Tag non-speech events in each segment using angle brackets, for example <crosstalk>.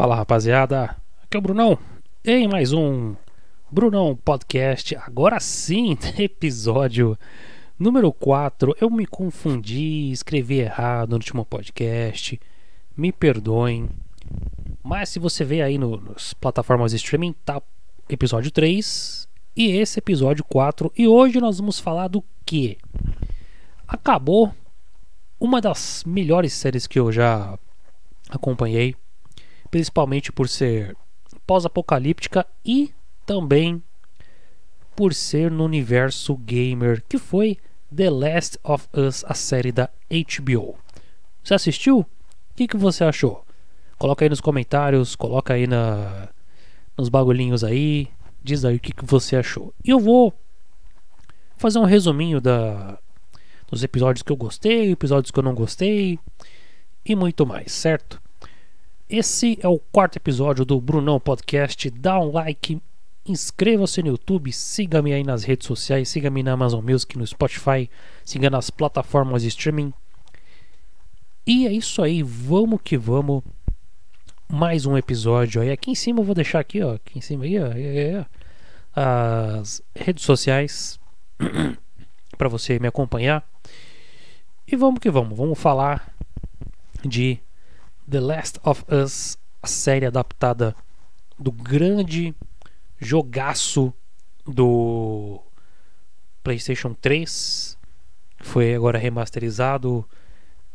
Fala rapaziada, aqui é o Brunão em mais um Brunão Podcast. Agora sim, <laughs> episódio número 4. Eu me confundi, escrevi errado no último podcast. Me perdoem. Mas se você vê aí no, nas plataformas de streaming, tá episódio 3 e esse episódio 4. E hoje nós vamos falar do que? Acabou uma das melhores séries que eu já acompanhei principalmente por ser pós-apocalíptica e também por ser no universo gamer, que foi The Last of Us, a série da HBO. Você assistiu? O que, que você achou? Coloca aí nos comentários, coloca aí na, nos bagulhinhos aí, diz aí o que, que você achou. E eu vou fazer um resuminho da, dos episódios que eu gostei, episódios que eu não gostei e muito mais, certo? Esse é o quarto episódio do Brunão Podcast. Dá um like, inscreva-se no YouTube, siga-me aí nas redes sociais, siga-me na Amazon Music, no Spotify, siga nas plataformas de streaming. E é isso aí, vamos que vamos. Mais um episódio aí. Aqui em cima eu vou deixar aqui, ó, aqui em cima aí, ó, é, é, é. as redes sociais <clears throat> para você me acompanhar. E vamos que vamos, vamos falar de The Last of Us, a série adaptada do grande jogaço do PlayStation 3. Foi agora remasterizado,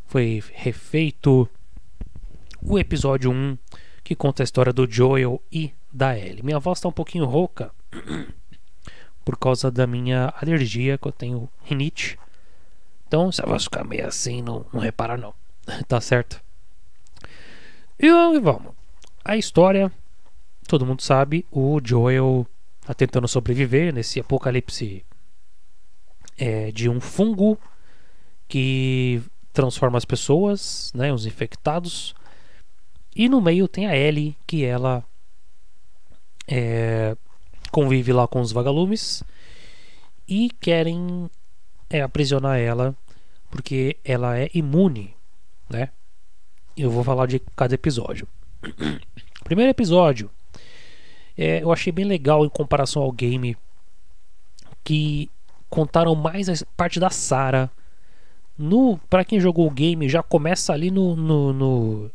foi refeito o episódio 1, que conta a história do Joel e da Ellie. Minha voz está um pouquinho rouca <clears throat> por causa da minha alergia, que eu tenho rinite. Então, se a voz ficar meio assim, não, não repara não. <laughs> tá certo? E vamos. A história, todo mundo sabe, o Joel está tentando sobreviver nesse apocalipse é, de um fungo que transforma as pessoas, né, os infectados. E no meio tem a Ellie, que ela é, convive lá com os vagalumes e querem é, aprisionar ela porque ela é imune, né? eu vou falar de cada episódio. Primeiro episódio, é, eu achei bem legal em comparação ao game que contaram mais a parte da Sarah. No, para quem jogou o game, já começa ali no, no, no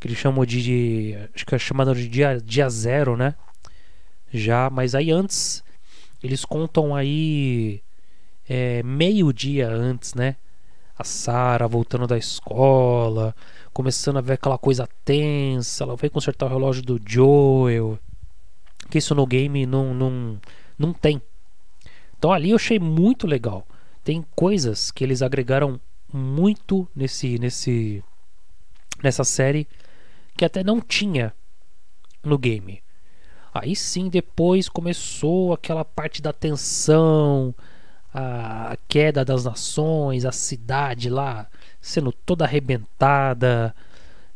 que eles chamam de, de, acho que é chamado de dia, dia zero, né? Já, mas aí antes eles contam aí é, meio dia antes, né? a Sara voltando da escola, começando a ver aquela coisa tensa, ela vai consertar o relógio do Joel. Que isso no game não, não, não tem. Então ali eu achei muito legal. Tem coisas que eles agregaram muito nesse nesse nessa série que até não tinha no game. Aí sim, depois começou aquela parte da tensão, a queda das nações, a cidade lá sendo toda arrebentada,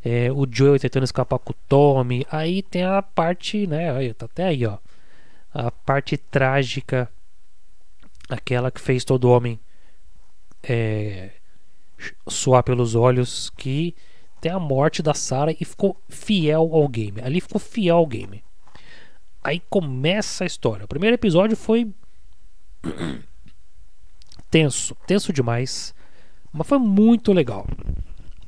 é, o Joel tentando escapar com o Tommy. Aí tem a parte, né? tá até aí, ó. A parte trágica, aquela que fez todo homem é, suar pelos olhos, que tem a morte da Sarah e ficou fiel ao game. Ali ficou fiel ao game. Aí começa a história. O primeiro episódio foi tenso, tenso demais, mas foi muito legal.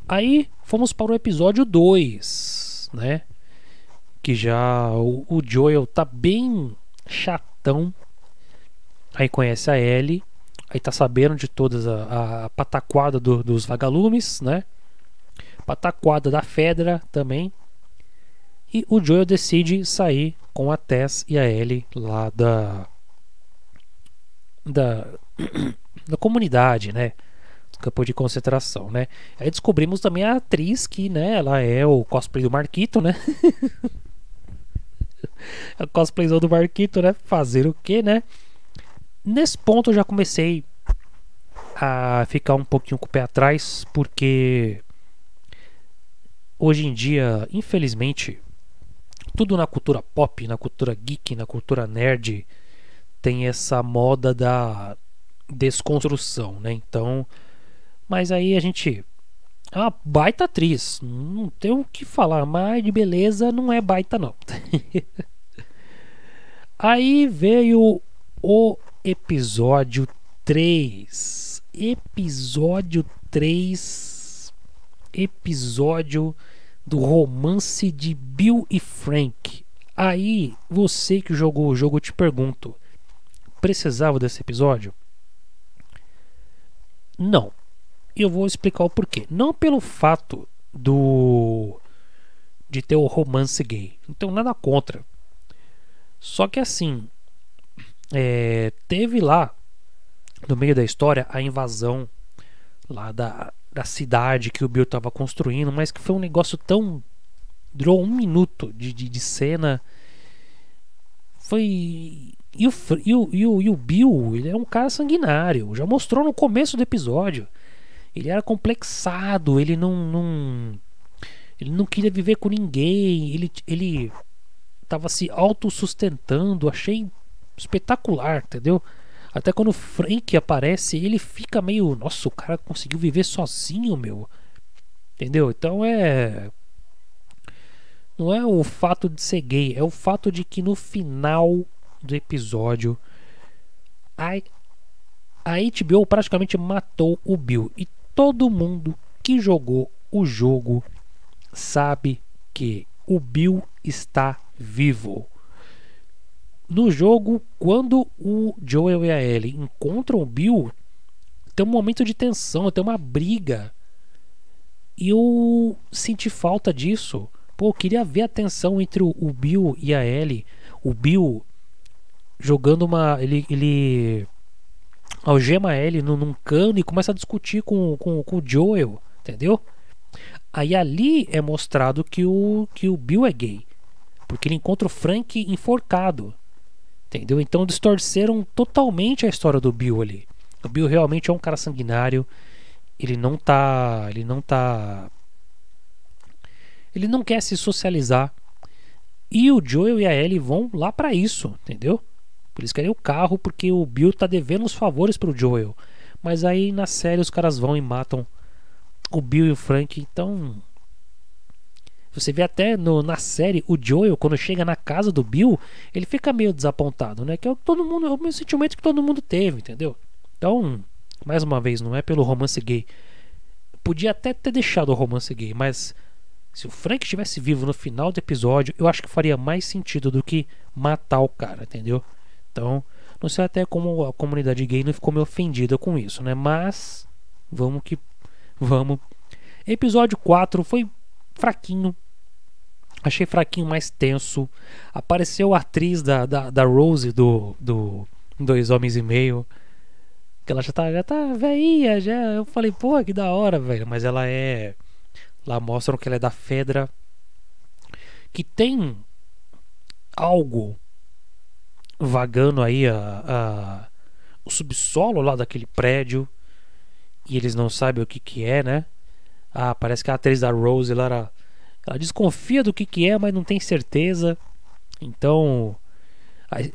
Aí fomos para o episódio 2, né? Que já o, o Joel tá bem chatão. Aí conhece a Ellie, aí tá sabendo de todas a, a pataquada do, dos vagalumes, né? Pataquada da Fedra também. E o Joel decide sair com a Tess e a Ellie lá da da <clears throat> na comunidade, né? campo de concentração, né? Aí descobrimos também a atriz que, né, ela é o cosplay do Marquito, né? <laughs> a cosplayzão do Marquito, né? Fazer o quê, né? Nesse ponto eu já comecei a ficar um pouquinho com o pé atrás, porque hoje em dia, infelizmente, tudo na cultura pop, na cultura geek, na cultura nerd tem essa moda da desconstrução, né? Então, mas aí a gente é a baita atriz, não tem o que falar, mas de beleza não é baita não. <laughs> aí veio o episódio 3. Episódio 3. Episódio do romance de Bill e Frank. Aí, você que jogou o jogo, eu te pergunto: precisava desse episódio? Não. Eu vou explicar o porquê. Não pelo fato do de ter o romance gay. então nada contra. Só que assim, é, teve lá no meio da história a invasão lá da, da cidade que o Bill estava construindo, mas que foi um negócio tão durou um minuto de, de, de cena. Foi e o, e o, e o, e o Bill, ele é um cara sanguinário, já mostrou no começo do episódio. Ele era complexado, ele não, não ele não queria viver com ninguém, ele ele tava se autossustentando, achei espetacular, entendeu? Até quando o Frank aparece, ele fica meio, nossa, o cara conseguiu viver sozinho, meu. Entendeu? Então é não é o fato de ser gay, é o fato de que no final do episódio, a, a HBO praticamente matou o Bill. E todo mundo que jogou o jogo sabe que o Bill está vivo. No jogo, quando o Joel e a Ellie encontram o Bill, tem um momento de tensão, tem uma briga. E eu senti falta disso. Pô, eu queria ver a tensão entre o Bill e a Ellie. O Bill jogando uma. Ele, ele algema ele num, num cano e começa a discutir com, com, com o Joel, entendeu? Aí ali é mostrado que o, que o Bill é gay. Porque ele encontra o Frank enforcado. Entendeu? Então distorceram totalmente a história do Bill ali. O Bill realmente é um cara sanguinário. Ele não tá. Ele não tá. Ele não quer se socializar. E o Joel e a Ellie vão lá para isso, entendeu? Eles querem o carro porque o Bill tá devendo os favores pro Joel. Mas aí na série os caras vão e matam o Bill e o Frank. Então. Você vê até no, na série o Joel, quando chega na casa do Bill, ele fica meio desapontado, né? Que é o, todo mundo, é o mesmo sentimento que todo mundo teve, entendeu? Então, mais uma vez, não é pelo romance gay. Podia até ter deixado o romance gay, mas se o Frank estivesse vivo no final do episódio, eu acho que faria mais sentido do que matar o cara, entendeu? Então, não sei até como a comunidade gay não ficou meio ofendida com isso, né? Mas vamos que vamos. Episódio 4 foi fraquinho. Achei fraquinho, mais tenso. Apareceu a atriz da, da, da Rose do, do Dois Homens e Meio. Que ela já tá, já tá velhinha, já. Eu falei, porra, que da hora, velho. Mas ela é. Lá mostram que ela é da Fedra. Que tem algo vagando aí a, a, o subsolo lá daquele prédio e eles não sabem o que que é, né? Ah, parece que a atriz da Rose lá era, ela desconfia do que que é, mas não tem certeza. Então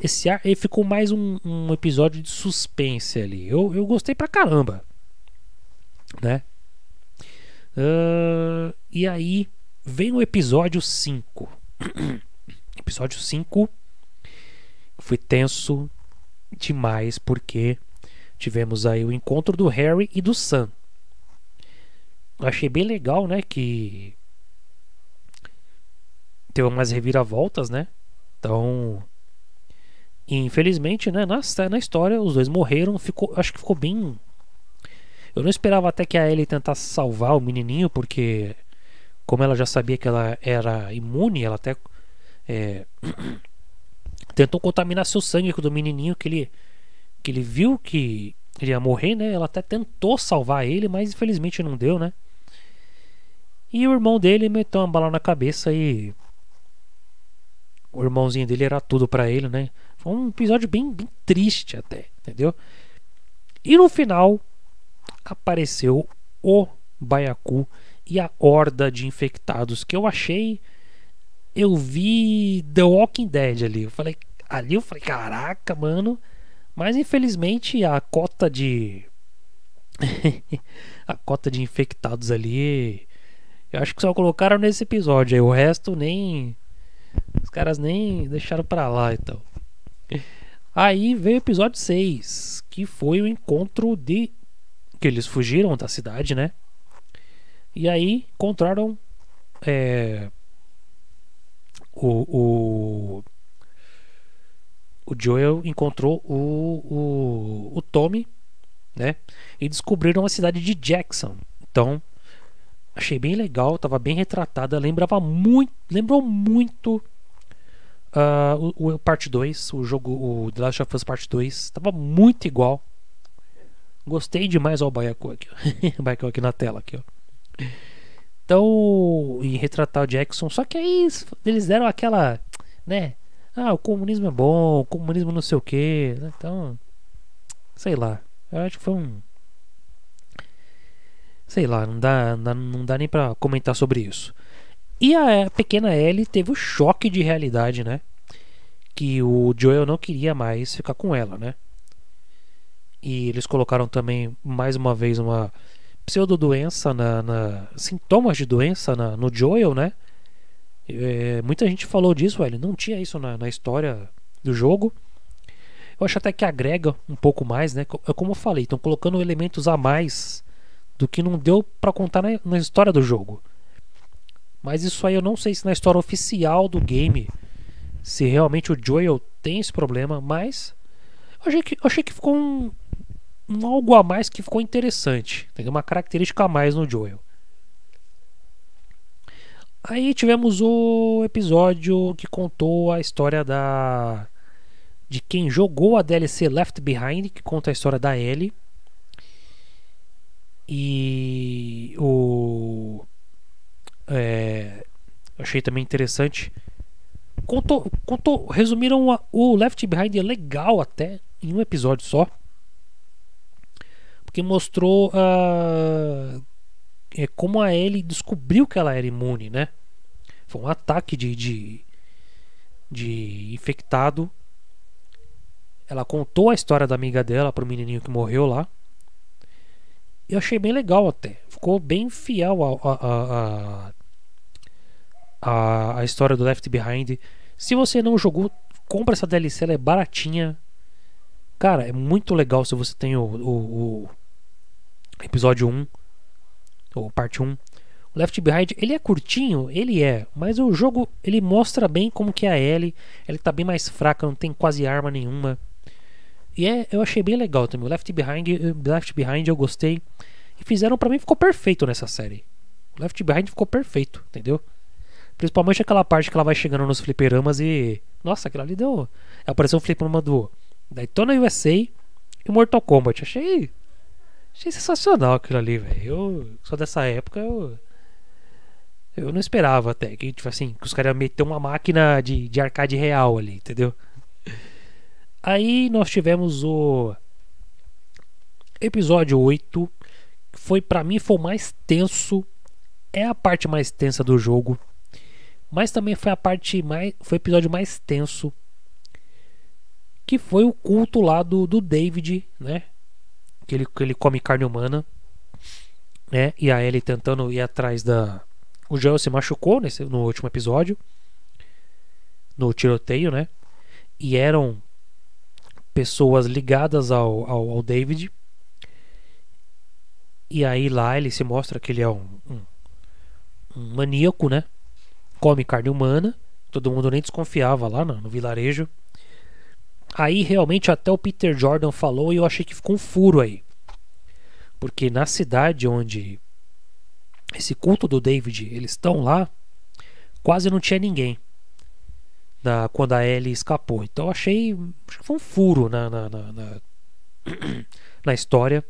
esse ar ficou mais um, um, episódio de suspense ali. Eu, eu gostei pra caramba, né? Uh, e aí vem o episódio 5. <coughs> episódio 5 foi tenso demais porque tivemos aí o encontro do Harry e do Sam. Eu achei bem legal, né, que teve umas reviravoltas, né? Então, infelizmente, né, na, na história os dois morreram, ficou, acho que ficou bem eu não esperava até que a Ellie tentasse salvar o menininho, porque como ela já sabia que ela era imune, ela até é, <clears throat> tentou contaminar seu sangue do menininho que ele que ele viu que ele ia morrer, né? Ela até tentou salvar ele, mas infelizmente não deu, né? E o irmão dele meteu uma bala na cabeça e o irmãozinho dele era tudo para ele, né? Foi um episódio bem, bem triste até, entendeu? E no final apareceu o Baiacu e a horda de infectados que eu achei eu vi The Walking Dead ali. Eu falei, ali eu falei, caraca, mano. Mas infelizmente a cota de <laughs> a cota de infectados ali, eu acho que só colocaram nesse episódio. Aí o resto nem os caras nem deixaram para lá então. Aí veio o episódio 6, que foi o encontro de que eles fugiram da cidade, né? E aí encontraram é, o, o, o Joel encontrou o, o, o Tommy, né? E descobriram a cidade de Jackson. Então, achei bem legal, estava bem retratada, lembrava muito, lembrou muito uh, o, o parte 2, o jogo o The Last of Us Part 2, estava muito igual. Gostei demais ao Baiacu aqui, <laughs> Baiacu aqui na tela aqui, ó. Então, e retratar o Jackson. Só que aí eles deram aquela, né? Ah, o comunismo é bom, o comunismo não sei o que. Né, então, sei lá. Eu acho que foi um. Sei lá, não dá, não dá nem pra comentar sobre isso. E a pequena Ellie teve o choque de realidade, né? Que o Joel não queria mais ficar com ela, né? E eles colocaram também mais uma vez uma pseudodoença, na, na, sintomas de doença na, no Joel, né? É, muita gente falou disso, ele não tinha isso na, na, história do jogo. Eu acho até que agrega um pouco mais, né? É como eu falei, estão colocando elementos a mais do que não deu para contar na, na, história do jogo. Mas isso aí eu não sei se na história oficial do game se realmente o Joel tem esse problema, mas eu achei que, eu achei que ficou um, um algo a mais que ficou interessante. Tem uma característica a mais no Joel. Aí tivemos o episódio que contou a história da de quem jogou a DLC Left Behind, que conta a história da Ellie. E o é, achei também interessante. Contou, contou, resumiram o Left Behind é legal até em um episódio só porque mostrou a, ah, é, como a Ellie descobriu que ela era imune, né? Foi um ataque de, de, de infectado. Ela contou a história da amiga dela para o menininho que morreu lá. Eu achei bem legal até. Ficou bem fiel a, a, a a, a, história do Left Behind. Se você não jogou, compra essa DLC, ela é baratinha. Cara, é muito legal se você tem o, o, o episódio 1, ou parte 1. O Left Behind, ele é curtinho, ele é, mas o jogo, ele mostra bem como que é a Ellie, ela tá bem mais fraca, não tem quase arma nenhuma. E é, eu achei bem legal também. O Left Behind, eh, Left Behind eu gostei. E fizeram para mim ficou perfeito nessa série. O Left Behind ficou perfeito, entendeu? Principalmente aquela parte que ela vai chegando nos fliperamas e. Nossa, aquilo ali deu. Apareceu um fliperama do Daytona USA e Mortal Kombat. Achei Achei sensacional aquilo ali, velho. Eu só dessa época eu, eu não esperava até que tipo assim, que os caras meter uma máquina de, de arcade real ali, entendeu? Aí nós tivemos o episódio 8, que foi para mim foi o mais tenso, é a parte mais tensa do jogo, mas também foi a parte mais foi o episódio mais tenso que foi o culto lá do, do David, né? que ele, que ele come carne humana, né? E a Ellie tentando ir atrás da. O Joel se machucou nesse, no último episódio, no tiroteio, né? E eram pessoas ligadas ao, ao, ao David. E aí lá ele se mostra que ele é um, um, um maníaco, né? Come carne humana. Todo mundo nem desconfiava lá no, no vilarejo. Aí realmente até o Peter Jordan falou e eu achei que ficou um furo aí. Porque na cidade onde esse culto do David, eles estão lá, quase não tinha ninguém na, quando a Ellie escapou. Então achei, achei foi um furo na, na, na, na, <clears throat> na história.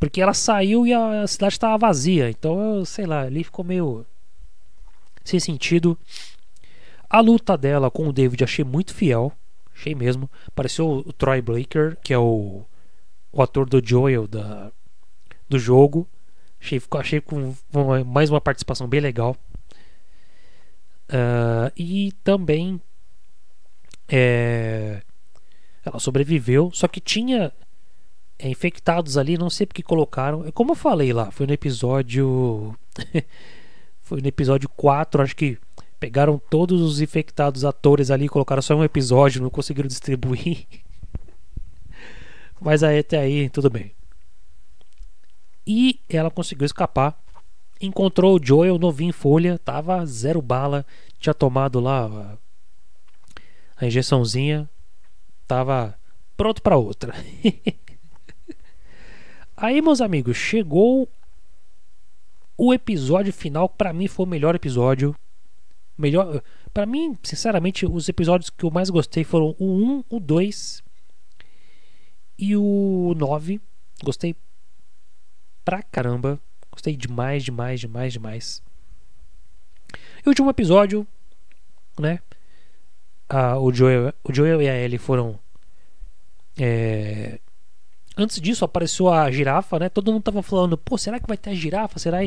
Porque ela saiu e a cidade estava vazia. Então, eu, sei lá, ali ficou meio sem sentido. A luta dela com o David achei muito fiel. Achei mesmo. Pareceu o Troy Blaker, que é o, o ator do Joel da, do jogo. Achei, achei com uma, mais uma participação bem legal. Uh, e também é, ela sobreviveu, só que tinha é, infectados ali, não sei porque colocaram. É como eu falei lá, foi no episódio. <laughs> foi no episódio 4, acho que Pegaram todos os infectados atores ali, colocaram só um episódio, não conseguiram distribuir. <laughs> Mas aí, até aí, tudo bem. E ela conseguiu escapar. Encontrou o Joel novinho em folha, tava zero bala, tinha tomado lá a injeçãozinha, tava pronto para outra. <laughs> aí, meus amigos, chegou o episódio final, para mim foi o melhor episódio melhor. Para mim, sinceramente, os episódios que eu mais gostei foram o 1, o 2 e o 9. Gostei pra caramba. Gostei demais, demais, demais, demais. E o último episódio, né? Ah, o, Joel, o Joel e a Ellie foram é, Antes disso apareceu a girafa, né? Todo mundo tava falando, pô, será que vai ter a girafa? Será?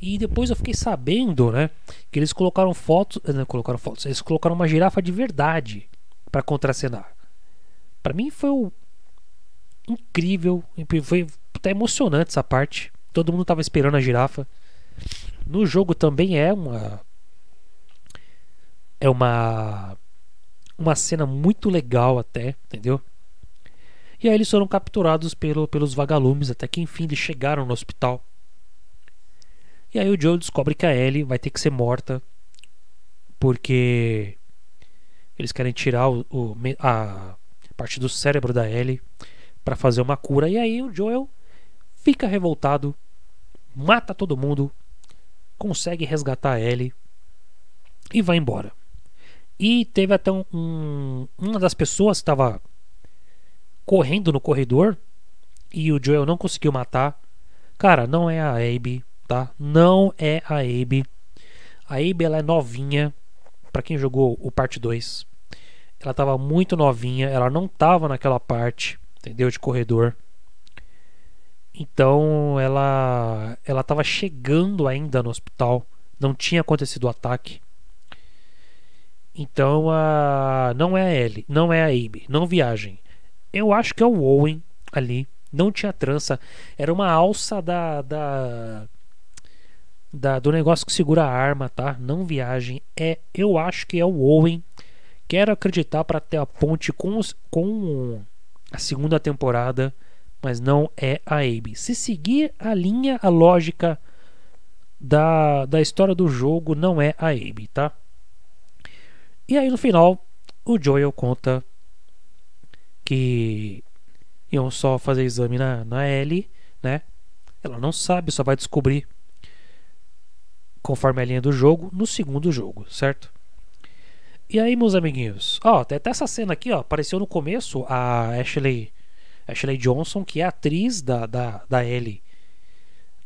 E depois eu fiquei sabendo, né? Que eles colocaram fotos, eh, não colocaram fotos, eles colocaram uma girafa de verdade para contracenar. Para mim foi incrível, foi até emocionante essa parte. Todo mundo tava esperando a girafa. No jogo também é uma é uma uma cena muito legal até, entendeu? E aí eles foram capturados pelo, pelos vagalumes, até que enfim eles chegaram no hospital. E aí o Joe descobre que a Ellie vai ter que ser morta porque eles querem tirar o, o a parte do cérebro da Ellie para fazer uma cura. E aí o Joel fica revoltado, mata todo mundo, consegue resgatar a Ellie e vai embora. E teve até um, um uma das pessoas que estava correndo no corredor e o Joel não conseguiu matar. Cara, não é a Abe, tá? Não é a Abe. A Abe ela é novinha, para quem jogou o parte 2. Ela tava muito novinha, ela não tava naquela parte, entendeu? De corredor. Então ela ela estava chegando ainda no hospital, não tinha acontecido o ataque. Então a não é a Ellie, não é a Abe, não viajem. Eu acho que é o Owen ali. Não tinha trança. Era uma alça da, da, da do negócio que segura a arma, tá? Não viagem. É, eu acho que é o Owen. Quero acreditar para ter a ponte com, os, com a segunda temporada, mas não é a Abe. Se seguir a linha, a lógica da, da história do jogo, não é a Abe, tá? E aí no final, o Joel conta que iam só fazer exame na, na L, né? Ela não sabe, só vai descobrir conforme a linha do jogo no segundo jogo, certo? E aí, meus amiguinhos, ó, até essa cena aqui, ó, apareceu no começo a Ashley, Ashley Johnson, que é atriz da, da, da L,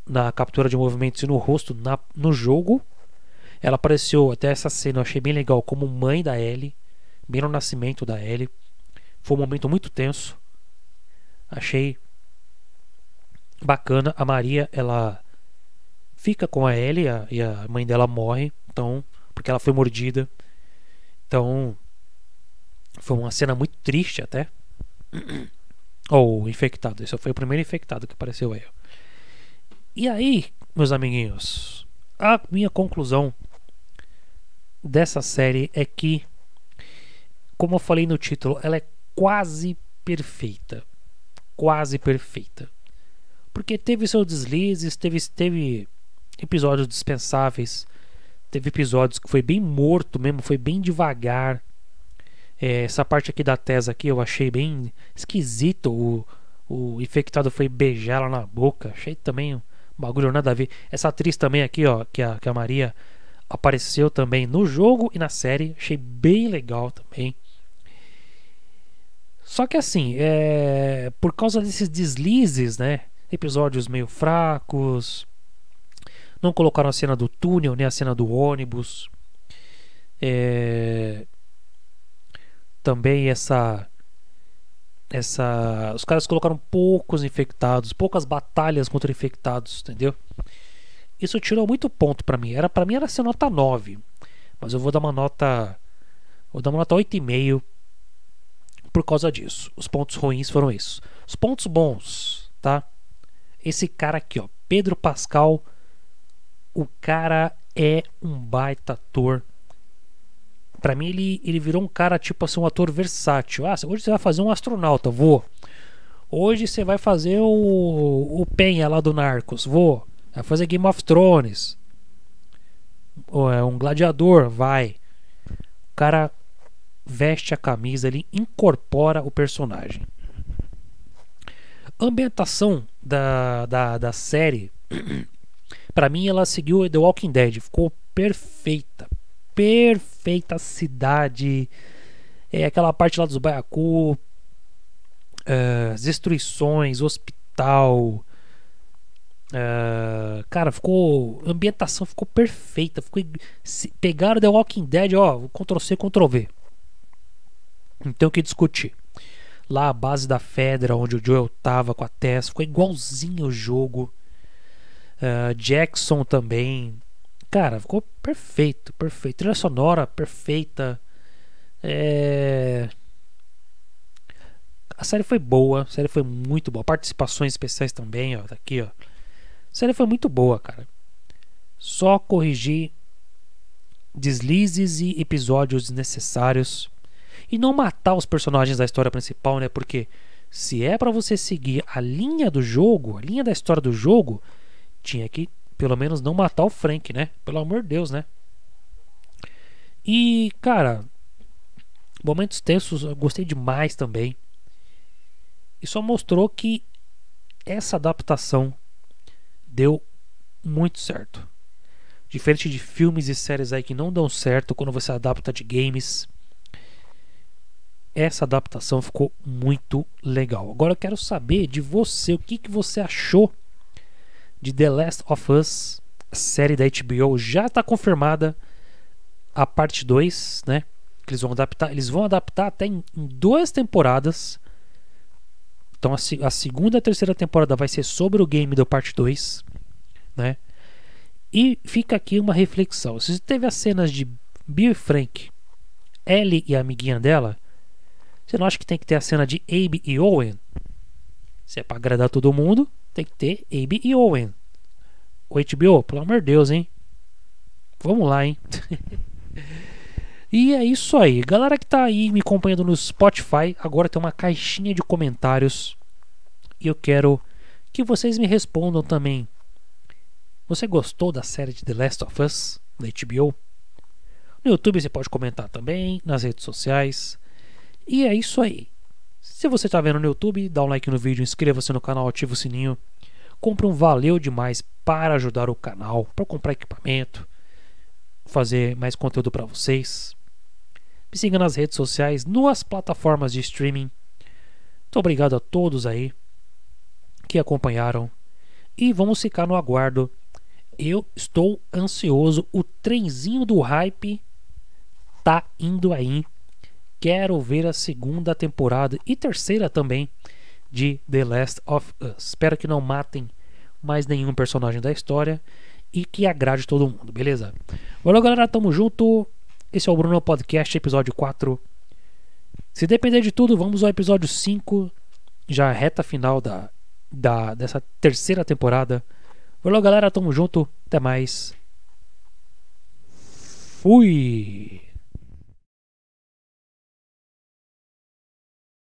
na captura de movimentos e no rosto na, no jogo. Ela apareceu até essa cena, eu achei bem legal, como mãe da L, bem no nascimento da Ellie. Foi um momento muito tenso. Achei bacana. A Maria, ela fica com a Ellie e a, e a mãe dela morre, então, porque ela foi mordida. Então, foi uma cena muito triste até. <clears throat> Ou oh, infectado, esse foi o primeiro infectado que apareceu aí. E aí, meus amiguinhos, a minha conclusão dessa série é que, como eu falei no título, ela é quase perfeita. Quase perfeita. Porque teve seus deslizes, teve, teve episódios dispensáveis, teve episódios que foi bem morto mesmo, foi bem devagar. É, essa parte aqui da tese aqui eu achei bem esquisito. O, o infectado foi beijar ela na boca. Achei também um bagulho nada a ver. Essa atriz também aqui, ó, que a, que a Maria apareceu também no jogo e na série. Achei bem legal também. Só que assim, é... por causa desses deslizes, né? Episódios meio fracos. Não colocaram a cena do túnel, nem né, a cena do ônibus. É... Também essa essa os caras colocaram poucos infectados, poucas batalhas contra infectados, entendeu? Isso tirou muito ponto para mim. Era para mim era ser nota 9, mas eu vou dar uma nota vou dar uma nota 8,5 por causa disso. Os pontos ruins foram isso. Os pontos bons, tá? Esse cara aqui, ó, Pedro Pascal, o cara é um baita ator. Para mim ele, ele virou um cara tipo assim, um ator versátil. Ah, hoje você vai fazer um astronauta, vou. Hoje você vai fazer o, o Penha lá do Narcos, vou. Vai fazer Game of Thrones. É um gladiador, vai. O cara veste a camisa, ele incorpora o personagem. A ambientação da, da, da série, <clears throat> para mim, ela seguiu The Walking Dead, ficou perfeita. Perfeita cidade, é aquela parte lá dos Baiacu, eh, as destruições, hospital. Uh, cara, ficou. A ambientação ficou perfeita. Ficou, pegaram The Walking Dead, ó, Ctrl C, Ctrl V. Não tem o que discutir. Lá a base da Fedra, onde o Joel tava com a Tess, ficou igualzinho o jogo. Uh, Jackson também. Cara, ficou perfeito, perfeito. Trilha sonora perfeita. É... A série foi boa, a série foi muito boa. Participações especiais também, ó, tá aqui, ó. A série foi muito boa, cara. Só corrigir deslizes e episódios desnecessários e não matar os personagens da história principal, né? Porque se é para você seguir a linha do jogo, a linha da história do jogo, tinha que pelo menos não matar o Frank, né? Pelo amor de Deus, né? E, cara, momentos tensos, eu gostei demais também. E só mostrou que essa adaptação deu muito certo. Diferente de filmes e séries aí que não dão certo quando você adapta de games essa adaptação ficou muito legal. Agora eu quero saber de você o que, que você achou de The Last of Us, série da HBO. Já está confirmada a parte 2, né? Que eles vão adaptar. Eles vão adaptar até em, em duas temporadas. Então a, a segunda e a terceira temporada vai ser sobre o game da parte 2, né? E fica aqui uma reflexão. Se teve as cenas de Bill e Frank, Ellie e a amiguinha dela, você não acha que tem que ter a cena de Abe e Owen? Se é pra agradar todo mundo, tem que ter Abe e Owen. O HBO, pelo amor de Deus, hein? Vamos lá, hein? <laughs> e é isso aí. Galera que tá aí me acompanhando no Spotify, agora tem uma caixinha de comentários. E eu quero que vocês me respondam também. Você gostou da série de The Last of Us da HBO? No YouTube você pode comentar também, nas redes sociais. E é isso aí. Se você está vendo no YouTube, dá um like no vídeo, inscreva-se no canal, ativa o sininho. Compre um valeu demais para ajudar o canal, para comprar equipamento, fazer mais conteúdo para vocês. Me siga nas redes sociais, nas plataformas de streaming. Muito obrigado a todos aí que acompanharam. E vamos ficar no aguardo. Eu estou ansioso. O trenzinho do hype tá indo aí quero ver a segunda temporada e terceira também de The Last of Us. Espero que não matem mais nenhum personagem da história e que agrade todo mundo, beleza? Valeu, galera, tamo junto. Esse é o Bruno Podcast, episódio 4. Se depender de tudo, vamos ao episódio 5, já reta final da, da dessa terceira temporada. Valeu, galera, tamo junto. Até mais. Fui.